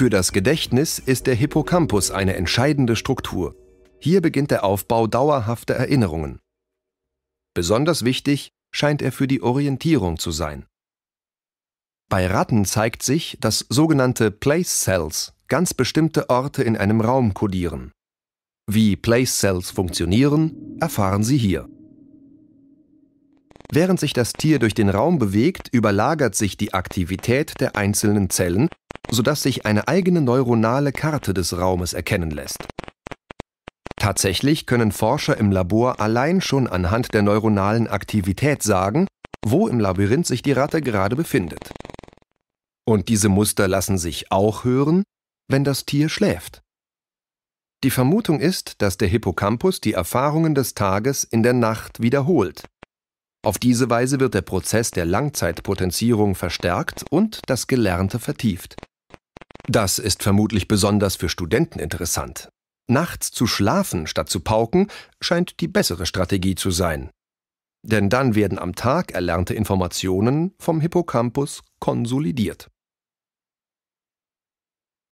Für das Gedächtnis ist der Hippocampus eine entscheidende Struktur. Hier beginnt der Aufbau dauerhafter Erinnerungen. Besonders wichtig scheint er für die Orientierung zu sein. Bei Ratten zeigt sich, dass sogenannte Place Cells ganz bestimmte Orte in einem Raum kodieren. Wie Place Cells funktionieren, erfahren Sie hier. Während sich das Tier durch den Raum bewegt, überlagert sich die Aktivität der einzelnen Zellen sodass sich eine eigene neuronale Karte des Raumes erkennen lässt. Tatsächlich können Forscher im Labor allein schon anhand der neuronalen Aktivität sagen, wo im Labyrinth sich die Ratte gerade befindet. Und diese Muster lassen sich auch hören, wenn das Tier schläft. Die Vermutung ist, dass der Hippocampus die Erfahrungen des Tages in der Nacht wiederholt. Auf diese Weise wird der Prozess der Langzeitpotenzierung verstärkt und das Gelernte vertieft. Das ist vermutlich besonders für Studenten interessant. Nachts zu schlafen statt zu pauken scheint die bessere Strategie zu sein. Denn dann werden am Tag erlernte Informationen vom Hippocampus konsolidiert.